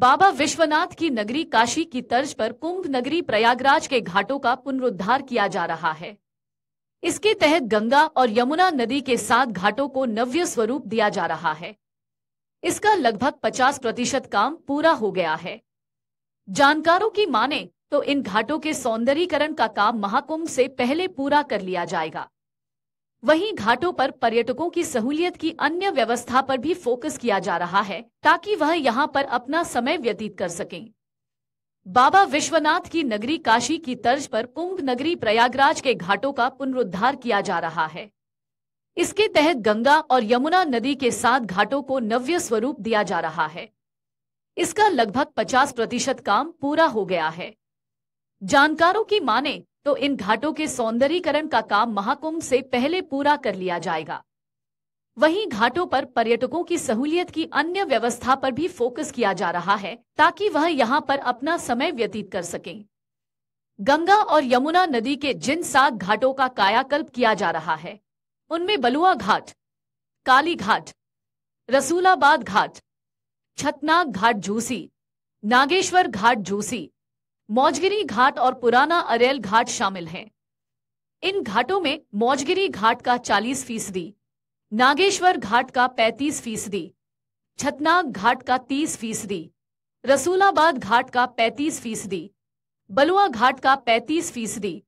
बाबा विश्वनाथ की नगरी काशी की तर्ज पर कुंभ नगरी प्रयागराज के घाटों का पुनरुद्धार किया जा रहा है इसके तहत गंगा और यमुना नदी के सात घाटों को नव्य स्वरूप दिया जा रहा है इसका लगभग 50 प्रतिशत काम पूरा हो गया है जानकारों की माने तो इन घाटों के सौंदर्यीकरण का काम महाकुंभ से पहले पूरा कर लिया जाएगा वहीं घाटों पर पर्यटकों की सहूलियत की अन्य व्यवस्था पर भी फोकस किया जा रहा है ताकि वह यहां पर अपना समय व्यतीत कर सकें बाबा विश्वनाथ की नगरी काशी की तर्ज पर कुंभ नगरी प्रयागराज के घाटों का पुनरुद्धार किया जा रहा है इसके तहत गंगा और यमुना नदी के साथ घाटों को नव्य स्वरूप दिया जा रहा है इसका लगभग 50 प्रतिशत काम पूरा हो गया है जानकारों की माने तो इन घाटों के सौंदर्यीकरण का काम महाकुंभ से पहले पूरा कर लिया जाएगा वहीं घाटों पर पर्यटकों की सहूलियत की अन्य व्यवस्था पर भी फोकस किया जा रहा है ताकि वह यहां पर अपना समय व्यतीत कर सकें गंगा और यमुना नदी के जिन सात घाटों का कायाकल्प किया जा रहा है उनमें बलुआ घाट काली घाट रसूलाबाद घाट छतनाग घाट जोशी नागेश्वर घाट जोशी मौजगिरी घाट और पुराना अरेल घाट शामिल हैं इन घाटों में मौजगिरी घाट का 40 फीसदी नागेश्वर घाट का 35 फीसदी छतनाग घाट का 30 फीसदी रसूलाबाद घाट का 35 फीसदी बलुआ घाट का 35 फीसदी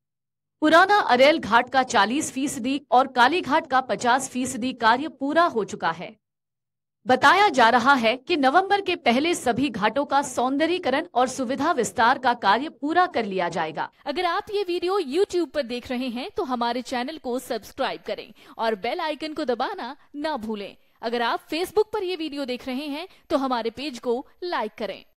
पुराना अरेल घाट का 40 फीसदी और कालीघाट का 50 फीसदी कार्य पूरा हो चुका है बताया जा रहा है कि नवंबर के पहले सभी घाटों का सौंदर्यकरण और सुविधा विस्तार का कार्य पूरा कर लिया जाएगा अगर आप ये वीडियो YouTube पर देख रहे हैं तो हमारे चैनल को सब्सक्राइब करें और बेल आइकन को दबाना ना भूलें अगर आप Facebook पर ये वीडियो देख रहे हैं तो हमारे पेज को लाइक करें